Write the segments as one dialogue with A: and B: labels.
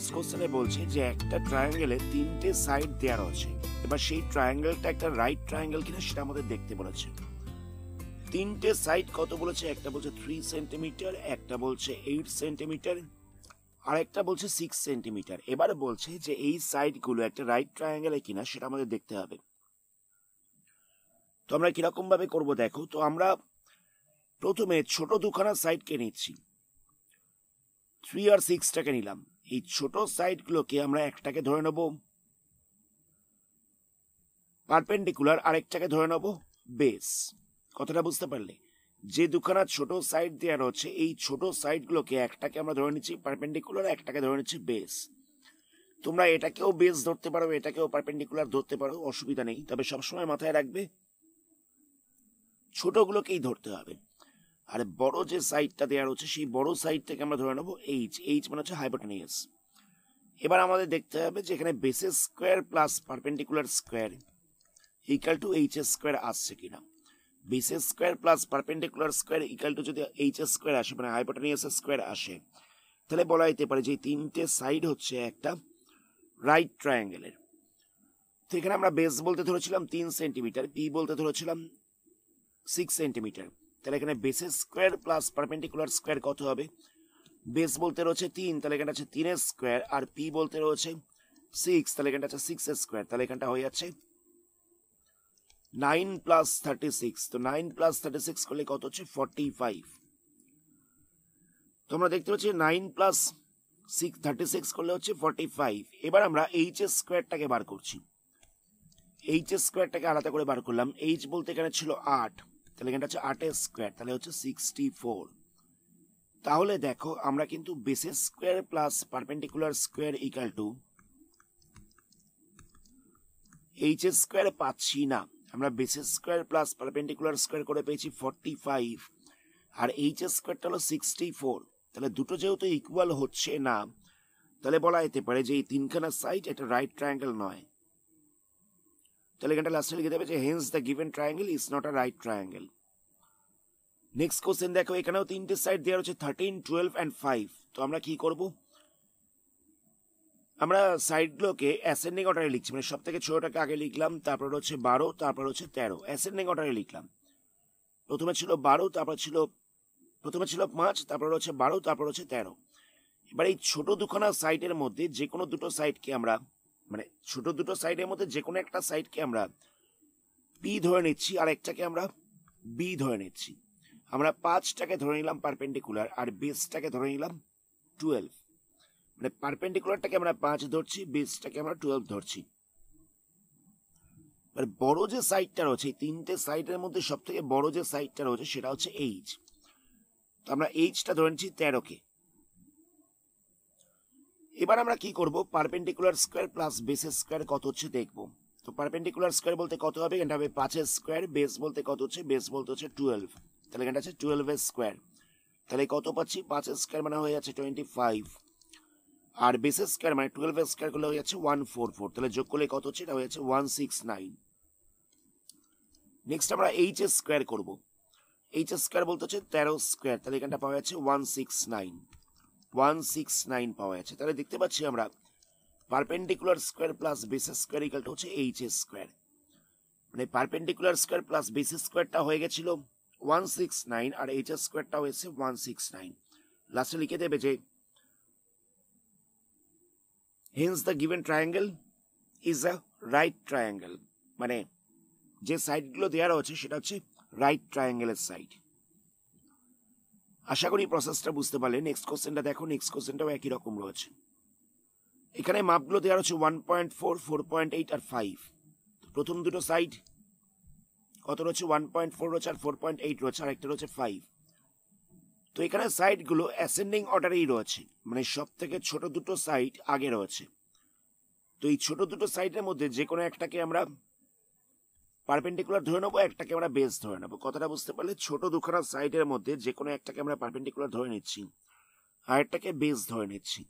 A: First কোশ্চেনে বলছে যে একটা ট্রায়াঙ্গেলে তিনটে সাইড দেয়া রয়েছে এবার সেই ট্রায়াঙ্গেলটা একটা রাইট ট্রায়াঙ্গেল কিনা সেটা আমাদের দেখতে বলেছে তিনটে সাইড কত বলেছে একটা বলছে থ্রি সেন্টিমিটার একটা বলছে এইট সেন্টিমিটার আর একটা বলছে সিক্স সেন্টিমিটার এবারে বলছে যে এই সাইডগুলো একটা রাইট ট্রায়াঙ্গেলে কিনা সেটা আমাদের দেখতে হবে তো আমরা কীরকমভাবে করব দেখো তো আমরা প্রথমে ছোট দুখানা সাইডকে নিচ্ছি থ্রি আর সিক্সটাকে নিলাম এই ছোট সাইডগুলোকে আমরা একটাকে ধরে নেব পারপেন্ডিকুলার আরেকটাকে ধরে নেব বেস কথাটা বুঝতে পারলে যে দুখানা ছোট সাইড দেওয়া রয়েছে এই ছোট সাইডগুলোকে একটাকে আমরা ধরে নিচ্ছি পারপেন্ডিকুলার একটাকে ধরে নিচ্ছি বেস তোমরা এটাকেও বেস ধরতে পারো এটাকেও পারপেন্ডিকুলার ধরতে পারো অসুবিধা নেই তবে সবসময় মাথায় রাখবে ছোটগুলোকেই ধরতে হবে আর বড় যে সাইডটা দেওয়া রয়েছে সেই বড় সাইডটাকে আমরা ধরে নেবো এইচ এইচ মানে হচ্ছে হাইপোটেনিয়াস এবার আমাদের দেখতে হবে যে এখানে base's square plus perpendicular square equal to H S square আসছে কিনা base's square plus perpendicular square equal to যদি এইচ এস স্কোয়ার আসে মানে হাইপোটেনিয়াস স্কোয়ার আসে তাহলে বলা যেতে পারে যে তিনটে সাইড হচ্ছে একটা রাইট ট্রায়াঙ্গেলের তো এখানে আমরা বেস বলতে ধরেছিলাম তিন সেন্টিমিটার পি বলতে ধরেছিলাম সিক্স সেন্টিমিটার তাহলে এখানে বেসের স্কোয়ার প্লাস পারপেন্ডিকুলার স্কোয়ার কত হবে বেস বলতে রয়েছে তিন তাহলে এখানটা আছে তিনের স্কোয়ার আর পি বলতে রয়েছে সিক্স তাহলে এখানটা আছে সিক্সের স্কোয়ার তাহলে এখানটা হয়ে যাচ্ছে নাইন প্লাস থার্টি সিক্স তো নাইন প্লাস থার্টি সিক্স করলে কত হচ্ছে ফর্টি ফাইভ তোমরা দেখতে পাচ্ছি nine plus six thirty six করলে হচ্ছে ফর্টি ফাইভ এবার আমরা এইচ এস স্কোয়ারটাকে বার করছি এইচ এস স্কোয়ারটাকে আলাদা করে বার করলাম এইচ বলতে এখানে ছিল আট তাহলে এখানটা হচ্ছে আটের স্কোয়ার তাহলে হচ্ছে সিক্সটি ফোর তাহলে দেখো আমরা কিন্তু bases square plus perpendicular square equal to H S square পাচ্ছি না আমরা bases square plus perpendicular square করে পেয়েছি ফর্টি ফাইভ আর এইচ এস স্কোয়ারটা হলো সিক্সটি ফোর তাহলে দুটো যেহেতু ইকুয়াল হচ্ছে না তাহলে বলা যেতে পারে যে এই তিনখানা সাইড এটা রাইট ট্রায়াঙ্গেল নয় তাহলে এখানটা লাস্টে লিখে দেবে যে hence the given triangle is not a right triangle next question দেখো এখানেও তিনটে সাইড দেওয়া রয়েছে থার্টিন টুয়েলভ অ্যান্ড ফাইভ তো আমরা কি করব আমরা সাইডগুলোকে অ্যাসেন্ডিং অর্ডারে লিখছি মানে সব থেকে ছোটোটাকে আগে লিখলাম তারপর হচ্ছে বারো তারপর হচ্ছে তেরো অ্যাসেন্ডিং অর্ডারে লিখলাম প্রথমে ছিল বারো তারপর ছিল প্রথমে ছিল পাঁচ তারপর হচ্ছে বারো তারপর হচ্ছে তেরো এবার এই ছোটো দুখানা সাইটের মধ্যে যে কোনো দুটো সাইডকে আমরা মানে ছোট দুটো সাইডের মধ্যে যে কোনো একটা সাইডকে আমরা পি ধরে নিচ্ছি আর একটাকে আমরা বি ধরে নিচ্ছি আমরা পাঁচটাকে ধরে নিলাম পারপেন্ডিকুলার আর বেসটাকে ধরে নিলাম টুয়েলভ মানে পারপেন্ডিকুলারটাকে আমরা পাঁচ ধরছি বেসটাকে আমরা টুয়েলভ ধরছি আর বড় যে সাইডটা রয়েছে এই তিনটে সাইডের মধ্যে সব থেকে বড় যে সাইডটা রয়েছে সেটা হচ্ছে এইচ তো আমরা এইচটা ধরে নিচ্ছি তেরোকে এবার আমরা কি করব পারপেন্ডিকুলার স্কোয়ার প্লাস বেসের স্কোয়ার কত হচ্ছে দেখব তো পারপেন্ডিকুলার স্কোয়ার বলতে কত হবে এখানটা হবে পাঁচের স্কোয়ার বেস বলতে কত হচ্ছে বেস বলতে হচ্ছে টুয়েলভ তাহলে এখানটা হচ্ছে টুয়েলভের স্কোয়ার তাহলে কত পাচ্ছি পাঁচের স্কোয়ার মানে হয়ে যাচ্ছে টোয়েন্টি ফাইভ আর বেসের স্কোয়ার মানে টুয়েলভের স্কোয়ার করলে হয়ে যাচ্ছে ওয়ান ফোর ফোর তাহলে যোগ করলে কত হচ্ছে এটা হয়ে যাচ্ছে ওয়ান সিক্স নাইন নেক্সট আমরা এইচ এস স্কোয়ার করবো এইচ এস স্কোয়ার বলতে হচ্ছে তেরো স্কোয়ার তাহলে এখানটা পাওয়া যাচ্ছে ওয়ান সিক্স নাইন 169 পাওয়া যাচ্ছে তাহলে দেখতে পাচ্ছি আমরা perpendicular square plus base square ইকালটা হচ্ছে এইচ এস স্কোয়ার মানে পারপেন্ডিকুলার স্কোয়ার প্লাস বেস স্কোয়ারটা হয়ে গেছিল ওয়ান সিক্স নাইন আর এইচ এস স্কোয়ারটা হয়েছে ওয়ান সিক্স নাইন লাস্টে লিখে দেবে যে hence the given triangle is a right triangle মানে যে সাইডগুলো দেওয়া রয়েছে সেটা হচ্ছে রাইট ট্রায়াঙ্গেলের সাইড আশা করি প্রসেসটা বুঝতে পারলে নেক্সট কোশ্চেনটা দেখো নেক্সট কোশ্চেনটাও একই রকম রয়েছে এখানে মাপগুলো দেওয়া রয়েছে one point four four point eight আর ফাইভ প্রথম দুটো সাইড কত রয়েছে ওয়ান পয়েন্ট ফোর রয়েছে আর ফোর পয়েন্ট এইট রয়েছে আর একটা রয়েছে ফাইভ তো এখানে সাইডগুলো অ্যাসেন্ডিং অর্ডারেই রয়েছে মানে সব থেকে ছোট দুটো সাইড আগে রয়েছে তো এই ছোট দুটো সাইডের মধ্যে যে কোনো একটাকে আমরা পারপেন্ডিকুলার ধরে নেবো একটাকে আমরা বেস ধরে নেবো কথাটা বুঝতে পারলে ছোট দুখানা সাইডের মধ্যে যে কোনো একটাকে আমরা পারপেন্ডিকুলার ধরে নিচ্ছি আরেকটাকে বেস ধরে নিচ্ছি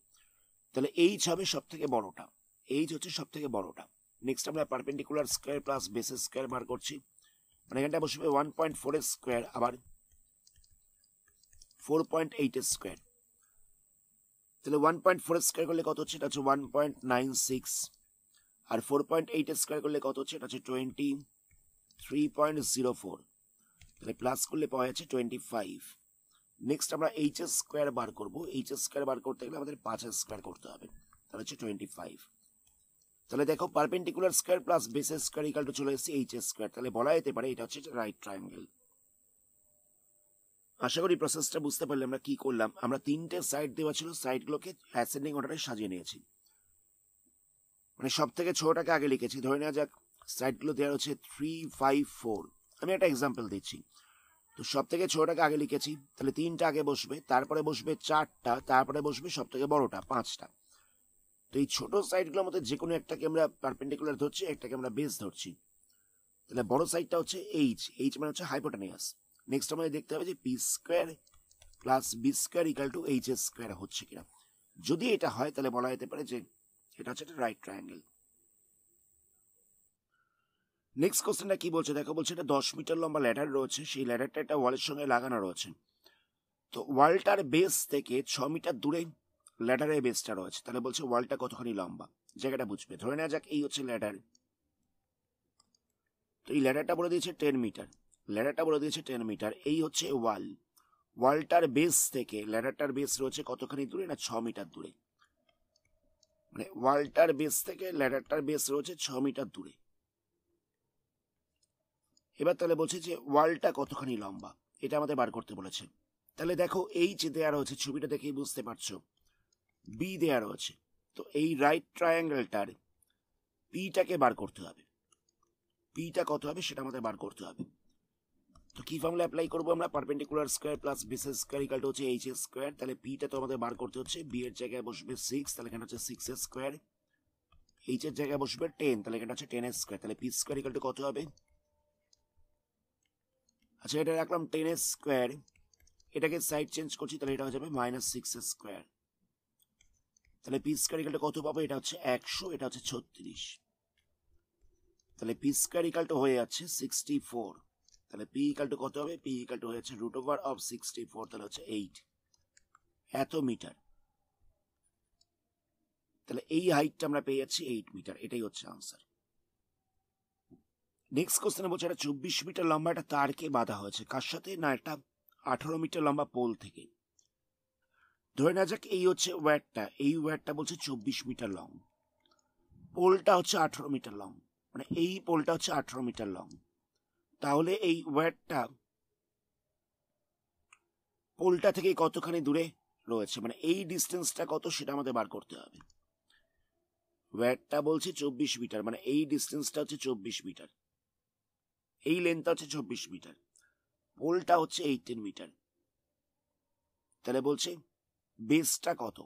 A: তাহলে এইচ হবে সব থেকে বড়টা এইচ হচ্ছে সব থেকে বড়টা নেক্সট আমরা পারপেন্ডিকুলার স্কোয়ার প্লাস বেসের স্কোয়ার বার করছি মানে এখানটা বসবে ওয়ান পয়েন্ট ফোরের স্কোয়ার আবার ফোর পয়েন্ট এইটের স্কোয়ার তাহলে ওয়ান পয়েন্ট ফোরের স্কোয়ার করলে কত হচ্ছে এটা হচ্ছে ওয়ান পয়েন্ট নাইন সিক্স আর ফোর পয়েন্ট এইটের স্কোয়ার করলে কত হচ্ছে এটা হচ্ছে টোয়েন্টি 3.04 তাহলে প্লাস করলে পাওয়া যাচ্ছে টোয়েন্টি নেক্সট আমরা এইচ এস স্কোয়ার বার করবো এইচ এস স্কোয়ার বার করতে গেলে আমাদের পাঁচ এস স্কোয়ার করতে হবে তাহলে হচ্ছে টোয়েন্টি তাহলে দেখো পারপেন্ডিকুলার স্কোয়ার প্লাস বেসের স্কোয়ার ইকাল টু চলে এসেছে এইচ এস স্কোয়ার তাহলে বলা যেতে পারে এটা হচ্ছে রাইট ট্রায়াঙ্গেল আশা করি প্রসেসটা বুঝতে পারলে আমরা কি করলাম আমরা তিনটে সাইড দেওয়া ছিল সাইডগুলোকে অ্যাসেন্ডিং অর্ডারে সাজিয়ে নিয়েছি মানে সব থেকে ছোটটাকে আগে লিখেছি ধরে নেওয়া যাক সাইডগুলো দেওয়া হচ্ছে থ্রি ফাইভ ফোর আমি একটা এক্সাম্পল দিচ্ছি তো সব থেকে ছোটটাকে আগে লিখেছি তাহলে তিনটা আগে বসবে তারপরে বসবে চারটা তারপরে বসবে সব থেকে বড়টা পাঁচটা তো এই ছোট সাইডগুলোর মধ্যে যে কোনো একটাকে আমরা পারপেন্ডিকুলার ধরছি একটাকে আমরা বেস ধরছি তাহলে বড় সাইডটা হচ্ছে এইচ এইচ মানে হচ্ছে হাইপোটানিয়াস নেক্সট আমাদের দেখতে হবে যে P square plus B square equal to H S square হচ্ছে কিনা যদি এটা হয় তাহলে বলা যেতে পারে যে এটা হচ্ছে একটা রাইট ট্রায়াঙ্গেল নেক্সট কোশ্চেনটা কী বলছে দেখো বলছে এটা দশ মিটার লম্বা ল্যাডার রয়েছে সেই ল্যাডারটা একটা ওয়ালের সঙ্গে লাগানো রয়েছে তো ওয়ালটার বেস থেকে ছ মিটার দূরে ল্যাডারের বেসটা রয়েছে তাহলে বলছে ওয়ালটা কতখানি লম্বা জায়গাটা বুঝবে ধরে নেওয়া যাক এই হচ্ছে ল্যাডার তো এই ল্যাডারটা বলে দিয়েছে টেন মিটার ল্যাডারটা বলে দিয়েছে টেন মিটার এই হচ্ছে ওয়াল ওয়ালটার বেস থেকে ল্যাডারটার বেস রয়েছে কতখানি দূরে না ছ মিটার দূরে মানে ওয়ালটার বেস থেকে ল্যাডারটার বেস রয়েছে ছ মিটার দূরে এবার তাহলে বলছে যে ওয়ালটা কতখানি লম্বা এটা আমাদের বার করতে বলেছে তাহলে দেখো এই যে দেয়া রয়েছে ছবিটা দেখেই বুঝতে পারছো বি দেয়া রয়েছে তো এই রাইট ট্রায়াঙ্গেলটার পিটাকে বার করতে হবে পিটা কত হবে সেটা আমাদের বার করতে হবে তো কি ফর্মুলা অ্যাপ্লাই করবো আমরা perpendicular square plus bases square equal হচ্ছে এইচ এস স্কোয়ার তাহলে পিটা তো আমাদের বার করতে হচ্ছে বি এর জায়গায় বসবে সিক্স তাহলে এখানে হচ্ছে সিক্স এর স্কোয়ার এইচ এর জায়গায় বসবে টেন তাহলে এখানে হচ্ছে টেন এর স্কোয়ার তাহলে পি স্কোয়ার ইকাল কত হবে আচ্ছা এটা রাখলাম এর স্কোয়ার এটাকে সাইড চেঞ্জ করছি তাহলে এটা হয়ে যাবে মাইনাস সিক্সের স্কোয়ার তাহলে পি স্কোয়ার কত পাবো এটা হচ্ছে একশো এটা হচ্ছে ছত্রিশ তাহলে পি স্কোয়ার হয়ে যাচ্ছে সিক্সটি ফোর তাহলে পি ইকালটা কত হবে পি ইকালটা হয়ে যাচ্ছে root over of sixty four তাহলে হচ্ছে এইট এত মিটার তাহলে এই হাইটটা আমরা পেয়ে যাচ্ছি এইট মিটার এটাই হচ্ছে আনসার নেক্সট কোশ্চেনে বলছে একটা চব্বিশ মিটার লম্বা একটা তারকে বাঁধা হয়েছে কার সাথে না একটা আঠারো মিটার লম্বা পোল থেকে ধরে নেওয়া যাক এই হচ্ছে ওয়্যারটা এই ওয়্যারটা বলছে চব্বিশ মিটার লং পোলটা হচ্ছে আঠারো মিটার লং মানে এই পোলটা হচ্ছে আঠারো মিটার লং তাহলে এই ওয়্যারটা পোলটা থেকে কতখানি দূরে রয়েছে মানে এই ডিস্টেন্সটা কত সেটা আমাদের বার করতে হবে ওয়্যারটা বলছে চব্বিশ মিটার মানে এই ডিস্টেন্সটা হচ্ছে চব্বিশ মিটার এই লেন্থটা হচ্ছে চব্বিশ মিটার পোলটা হচ্ছে এইটিন মিটার তাহলে বলছে বেসটা কত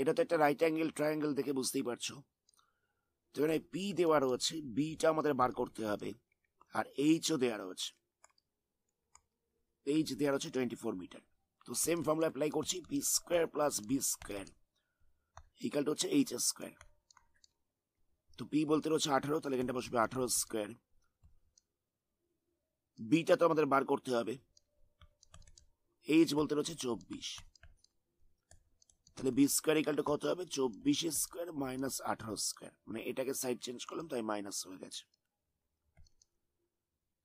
A: এটা তো একটা রাইট অ্যাঙ্গেল ট্রায়াঙ্গেল দেখে বুঝতেই পারছো তো এখানে পি দেওয়া রয়েছে বিটা আমাদের বার করতে হবে আর এইচও দেওয়া রয়েছে এইচ দেওয়া রয়েছে টোয়েন্টি ফোর মিটার তো সেম ফর্মুলা অ্যাপ্লাই করছি P square plus B square ইকালটা হচ্ছে এইচ স্কোয়ার তো পি বলতে রয়েছে আঠারো তাহলে এখানটা বসবে আঠারো স্কোয়ার বিটা তো আমাদের বার করতে হবে এইচ বলতে রয়েছে চব্বিশ তাহলে বি স্কোয়ার ইকালটা কত হবে চব্বিশ স্কোয়ার মাইনাস আঠারো স্কোয়ার মানে এটাকে সাইড চেঞ্জ করলাম তাই মাইনাস হয়ে গেছে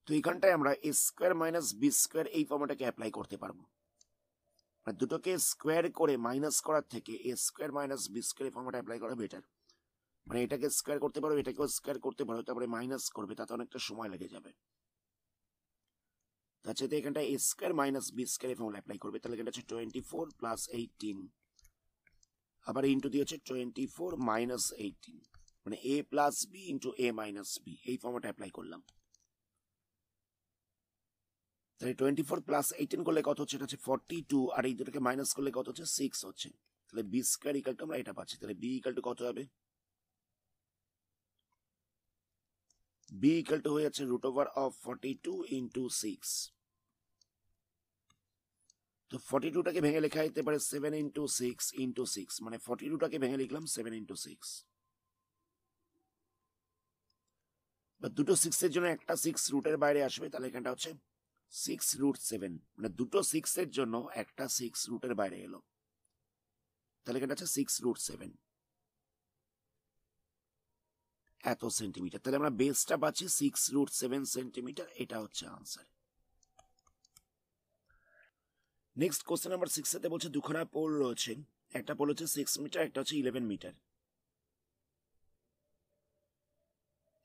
A: তো এখানটায় আমরা A square minus B square এই ফর্মটাকে অ্যাপ্লাই করতে পারবো মানে দুটোকে স্কোয়ার করে মাইনাস করার থেকে A square minus B square এই ফর্মটা অ্যাপ্লাই করা বেটার মানে এটাকে স্কোয়ার করতে পারো এটাকেও স্কোয়ার করতে পারো তারপরে মাইনাস করবে তাতে অনেকটা সময় লেগে যাবে তাহলে আচ্ছা, তো এখানটা A square minus B square formula apply করবে তাহলে এখানটা হচ্ছে টোয়েন্টি ফোর প্লাস এইটিন আবার ইন্টু দিয়ে হচ্ছে টোয়েন্টি ফোর মাইনাস এইটিন মানে A plus B into A minus B এই ফর্মটা অ্যাপ্লাই করলাম তাহলে টোয়েন্টি ফোর প্লাস এইটিন করলে কত হচ্ছে এটা হচ্ছে ফর্টি টু আর এই দুটোকে মাইনাস করলে কত হচ্ছে সিক্স হচ্ছে তাহলে বি স্কোয়ার ইকাল টু আমরা এটা পাচ্ছি তাহলে বি ইকাল টু কত হবে বি ইকাল টু হয়ে যাচ্ছে root over of forty two into six তো ফর্টি টুটাকে ভেঙে লেখা যেতে পারে seven into six into six মানে ফর্টি টুটাকে ভেঙে লিখলাম সেভেন ইন্টু সিক্স বা দুটো সিক্সের জন্য একটা সিক্স রুটের বাইরে আসবে তাহলে এখানটা হচ্ছে সিক্স রুট সেভেন মানে দুটো এর জন্য একটা সিক্স রুটের বাইরে এলো তাহলে এখানটা হচ্ছে সিক্স রুট সেভেন এত সেন্টিমিটার তাহলে আমরা বেসটা পাচ্ছি সিক্স রুট সেভেন সেন্টিমিটার এটা হচ্ছে আনসার নেক্সট কোশ্চেন নাম্বার সিক্সেতে বলছে দুখানা পোল রয়েছে একটা পোল হচ্ছে সিক্স মিটার একটা হচ্ছে ইলেভেন মিটার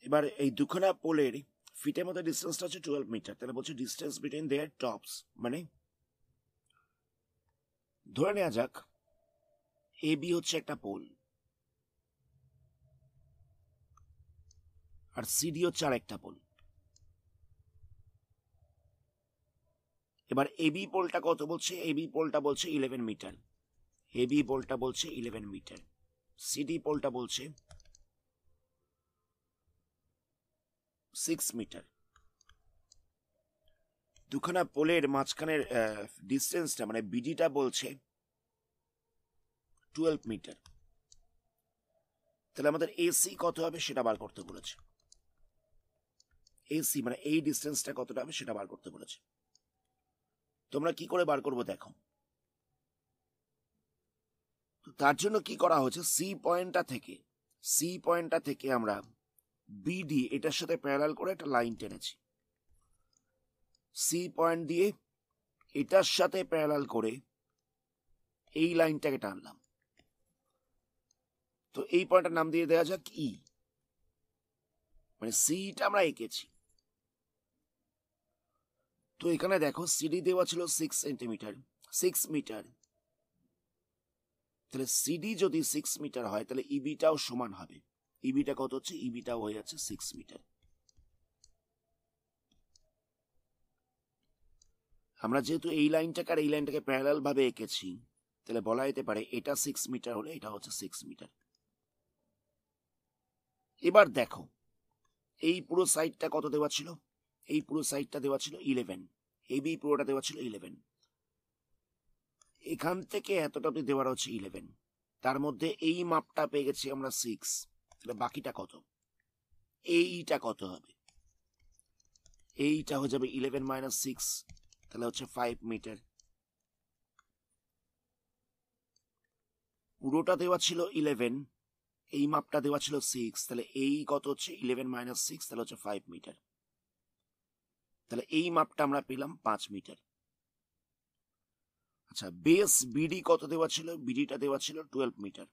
A: এবার এই দুখানা পোলের ফিটের মধ্যে ডিস্টেন্সটা হচ্ছে টুয়েলভ মিটার তাহলে বলছে ডিস্টেন্স বিটুইন দেয়ার টপস মানে ধরে নেওয়া যাক এ বি হচ্ছে একটা পোল আর সিডিও চার একটা পোল এবার এবি পোলটা কত বলছে এবি পোলটা বলছে ইলেভেন মিটার এবি পোলটা বলছে ইলেভেন মিটার সিডি পোলটা বলছে সিক্স মিটার দুখানা পোলের মাঝখানের ডিস্টেন্সটা মানে বিডিটা বলছে টুয়েলভ মিটার তাহলে আমাদের এসি কত হবে সেটা বার করতে বলেছে এসি মানে এই ডিস্টেন্সটা কতটা আমি সেটা বার করতে বলেছি তোমরা কি করে বার করবো দেখো তার জন্য কি করা হচ্ছে সি পয়েন্টটা থেকে সি পয়েন্টটা থেকে আমরা বিডি এটার সাথে প্যারাল করে একটা লাইন টেনেছি সি পয়েন্ট দিয়ে এটার সাথে প্যারাল করে এই লাইনটাকে টানলাম তো এই পয়েন্টটার নাম দিয়ে দেওয়া যাক ই e। মানে সিটা আমরা এঁকেছি তো এখানে দেখো সিডি দেওয়া ছিল সিক্স সেন্টিমিটার সিক্স মিটার তাহলে সিডি যদি সিক্স মিটার হয় তাহলে ইবিটাও e সমান হবে ইবিটা e কত হচ্ছে ইবিটাও e হয়ে যাচ্ছে সিক্স মিটার আমরা যেহেতু এই লাইনটাকে আর এই লাইনটাকে প্যারাল ভাবে এঁকেছি তাহলে বলা যেতে পারে এটা সিক্স মিটার হলে এটা হচ্ছে সিক্স মিটার এবার দেখো এই পুরো সাইডটা কত দেওয়া ছিল এই পুরো সাইডটা দেওয়া ছিল ইলেভেন এই বি পুরোটা দেওয়া ছিল ইলেভেন এখান থেকে এতটা অবধি দেওয়ার হচ্ছে ইলেভেন তার মধ্যে এই মাপটা পেয়ে গেছি আমরা সিক্স বাকিটা কত এইটা কত হবে এইটা হয়ে যাবে ইলেভেন মাইনাস সিক্স তাহলে হচ্ছে ফাইভ মিটার পুরোটা দেওয়া ছিল ইলেভেন এই মাপটা দেওয়া ছিল সিক্স তাহলে এই কত হচ্ছে ইলেভেন মাইনাস সিক্স তাহলে হচ্ছে ফাইভ মিটার তাহলে এই মাপটা আমরা পেলাম পাঁচ মিটার আচ্ছা বেস বিডি কত দেওয়া ছিল বিডিটা দেওয়া ছিল টুয়েলভ মিটার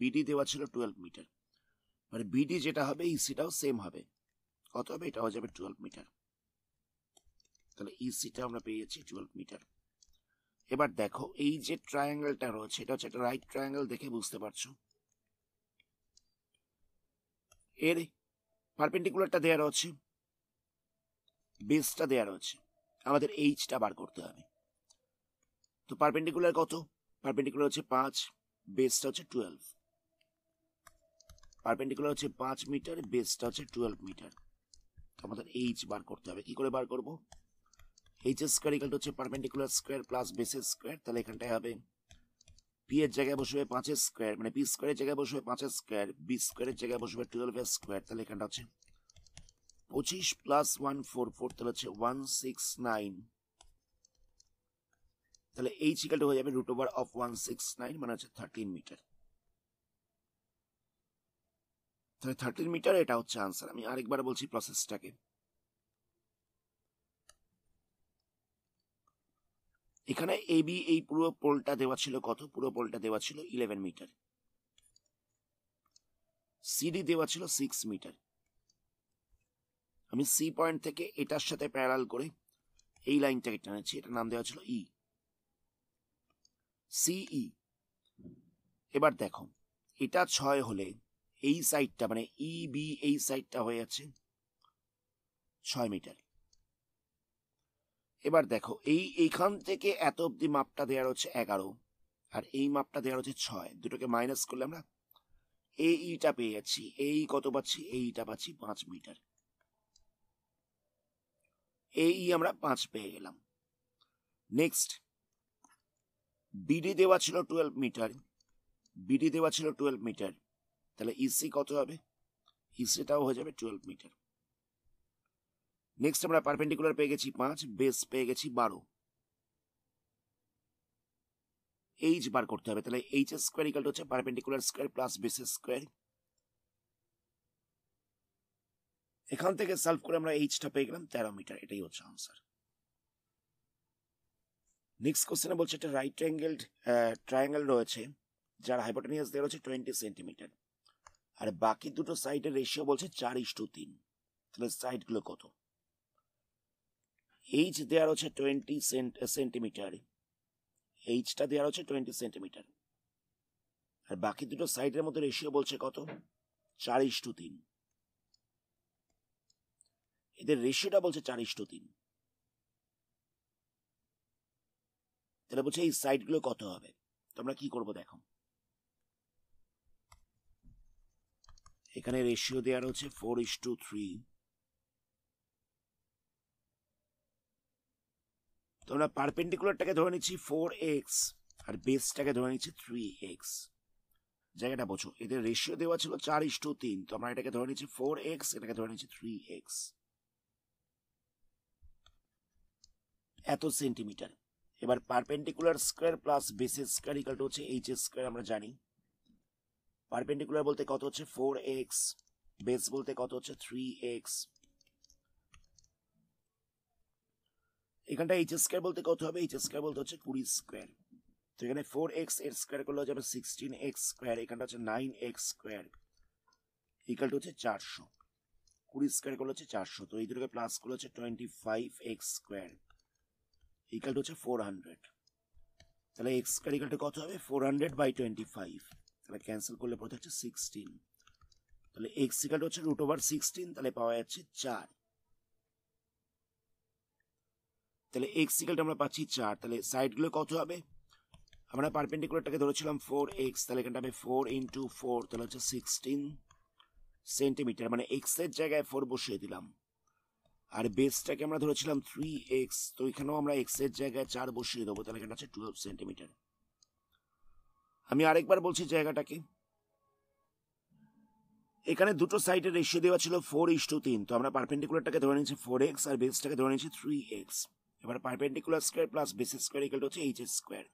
A: বিডি দেওয়া ছিল টুয়েলভ মিটার মানে বিডি যেটা হবে ইসিটাও সেম হবে কত হবে এটা হয়ে যাবে টুয়েলভ মিটার তাহলে ইসিটা আমরা পেয়ে যাচ্ছি টুয়েলভ মিটার এবার দেখো এই যে ট্রায়াঙ্গেলটা রয়েছে এটা হচ্ছে একটা রাইট ট্রায়াঙ্গেল দেখে বুঝতে পারছো এর পারপেন্ডিকুলারটা দেওয়া রয়েছে বেসটা দেয়া রয়েছে আমাদের এইচটা বার করতে হবে তো পারপেন্ডিকুলার কত পারপেন্ডিকুলার হচ্ছে পাঁচ বেসটা হচ্ছে টুয়েলভ পারপেন্ডিকুলার হচ্ছে পাঁচ মিটার বেসটা হচ্ছে টুয়েলভ মিটার আমাদের এইচ বার করতে হবে কি করে বার করবো এইচ স্কোয়ার ইকালটা হচ্ছে পারপেন্ডিকুলার স্কোয়ার প্লাস বেসের স্কোয়ার তাহলে এখানটায় হবে পি এর জায়গায় বসবে পাঁচের স্কোয়ার মানে পি স্কোয়ারের জায়গায় বসবে পাঁচের স্কোয়ার বি স্কোয়ারের জায়গায় বসবে টুয়েলভ স্কোয়ার তাহলে এখানটা হচ্ছে পঁচিশ প্লাস ওয়ান ফোর ফোর তাহলে হচ্ছে ওয়ান সিক্স নাইন তাহলে এই চিকালটা হয়ে যাবে root over of one six nine মানে হচ্ছে থার্টিন মিটার তাহলে থার্টিন মিটার এটা হচ্ছে আনসার আমি আরেকবার বলছি প্রসেসটাকে এখানে এবি এই পুরো পোলটা দেওয়া ছিল কত পুরো পোলটা দেওয়া ছিল ইলেভেন মিটার সিডি দেওয়া ছিল সিক্স মিটার আমি সি পয়েন্ট থেকে এটার সাথে প্যারাল করে এই লাইনটাকে টানেছি এটা নাম দেওয়া ছিল ই e। সিই e। এবার দেখো এটা ছয় হলে এই সাইডটা মানে ই e, বি এই সাইডটা হয়ে আছে ছয় মিটার এবার দেখো এই এইখান থেকে এত অব্দি মাপটা দেওয়া হচ্ছে এগারো আর এই মাপটা দেওয়া হচ্ছে ছয় দুটোকে মাইনাস করলে আমরা এইটা পেয়ে যাচ্ছি এই কত পাচ্ছি এইটা পাচ্ছি পাঁচ মিটার এই e আমরা পাঁচ পেয়ে গেলাম নেক্সট বিডি দেওয়া ছিল টুয়েলভ মিটার বিডি দেওয়া ছিল টুয়েলভ মিটার তাহলে ইসি e কত হবে ইসিটাও e হয়ে যাবে টুয়েলভ মিটার নেক্সট আমরা পারপেন্ডিকুলার পেয়ে গেছি পাঁচ বেস পেয়ে গেছি বারো এইচ বার করতে হবে তাহলে এইচ এস স্কোয়ার ইকালটা হচ্ছে পারপেন্ডিকুলার স্কোয়ার প্লাস বেসের স্কোয়ার এখান থেকে সলভ করে আমরা এইচটা পেয়ে গেলাম তেরো মিটার এটাই হচ্ছে আনসার নেক্সট কোশ্চেনে বলছে একটা রাইট ট্রায়াঙ্গেল ট্রায়াঙ্গেল রয়েছে যার হাইপোটেনিয়াস দেওয়া রয়েছে টোয়েন্টি সেন্টিমিটার আর বাকি দুটো সাইডের রেশিও বলছে চার ইস্টু তিন তাহলে সাইডগুলো কত এইচ দেওয়া রয়েছে টোয়েন্টি সেন্টিমিটার এইচটা দেওয়া রয়েছে টোয়েন্টি সেন্টিমিটার আর বাকি দুটো সাইডের মধ্যে রেশিও বলছে কত চার ইস্টু তিন এদের রেশিওটা বলছে চার ইষ্ট তিন তাহলে বলছে এই সাইডগুলো কত হবে তোমরা কি করবো দেখো এখানে রেশিও দেওয়া রয়েছে ফোর ইস টু থ্রি তোমরা পারপেন্ডিকুলারটাকে ধরে নিচ্ছি ফোর এক্স আর বেসটাকে ধরে নিচ্ছি থ্রি এক্স জায়গাটা বোঝো এদের রেশিও দেওয়া ছিল চার ইস টু তিন তোমরা এটাকে ধরে নিচ্ছি ফোর এক্স এটাকে ধরে নিচ্ছি থ্রি এক্স এত সেন্টিমিটার এবার perpendicular square plus base's square equal to হচ্ছে এইচ স্কোয়ার আমরা জানি পারপেন্ডিকুলার বলতে কত হচ্ছে ফোর এক্স বেস বলতে কত হচ্ছে থ্রি এক্স এখানটা এইচ স্কোয়ার বলতে কত হবে এইচ স্কোয়ার বলতে হচ্ছে কুড়ি স্কোয়ার তো এখানে ফোর এক্স এর স্কোয়ার করলে হচ্ছে সিক্সটিন এক্স স্কোয়ার এখানটা হচ্ছে nine X square equal to হচ্ছে চারশো কুড়ি স্কোয়ার করলে হচ্ছে চারশো তো এই দুটোকে প্লাস করলে হচ্ছে twenty five x square equal to হচ্ছে ফোর হান্ড্রেড তাহলে এক্স স্কোয়ার টু কত হবে four hundred by twenty five তাহলে ক্যান্সেল করলে পড়তে হচ্ছে সিক্সটিন তাহলে এক্স ইকাল হচ্ছে রুট ওভার সিক্সটিন তাহলে পাওয়া যাচ্ছে চার তাহলে এক্স ইকালটা আমরা পাচ্ছি চার তাহলে সাইডগুলো কত হবে আমরা পারপেন্ডিকুলারটাকে ধরেছিলাম ফোর এক্স তাহলে এখানটা হবে ফোর ইন্টু ফোর তাহলে হচ্ছে সিক্সটিন সেন্টিমিটার মানে এক্সের জায়গায় ফোর বসিয়ে দিলাম আর বেসটাকে আমরা ধরেছিলাম থ্রি এক্স তো এখানেও আমরা এক্সের জায়গায় চার বসিয়ে দেবো তাহলে এখানে আছে টুয়েলভ সেন্টিমিটার আমি আরেকবার বলছি জায়গাটাকে এখানে দুটো সাইডের রেশিও দেওয়া ছিল ফোর ইস টু তিন তো আমরা পারপেন্ডিকুলারটাকে ধরে নিয়েছি ফোর এক্স আর বেসটাকে ধরে নিয়েছি থ্রি এক্স এবার perpendicular square plus base square equal হচ্ছে এইচ এস স্কোয়ার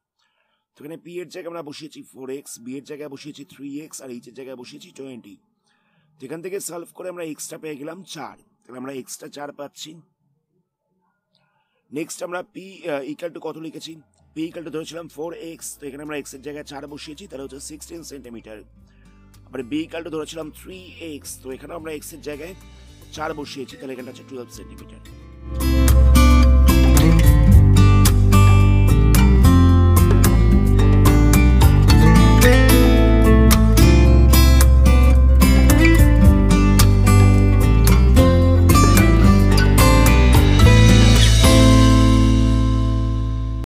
A: তো এখানে পি এর জায়গায় আমরা বসিয়েছি ফোর এক্স বি এর জায়গায় বসিয়েছি থ্রি এক্স আর এইচ এর জায়গায় বসিয়েছি টোয়েন্টি তো এখান থেকে সলভ করে আমরা এক্সটা পেয়ে গেলাম চার তাহলে আমরা এক্সট্রা চার পাচ্ছি নেক্সট আমরা পি ইকাল টু কত লিখেছি পি ইকাল টু ধরেছিলাম ফোর এক্স তো এখানে আমরা এক্সের জায়গায় চার বসিয়েছি তাহলে হচ্ছে সিক্সটিন সেন্টিমিটার আবার বি ইকাল টু ধরেছিলাম থ্রি এক্স তো এখানে আমরা এক্সের জায়গায় চার বসিয়েছি তাহলে এখানটা হচ্ছে টুয়েলভ সেন্টিমিটার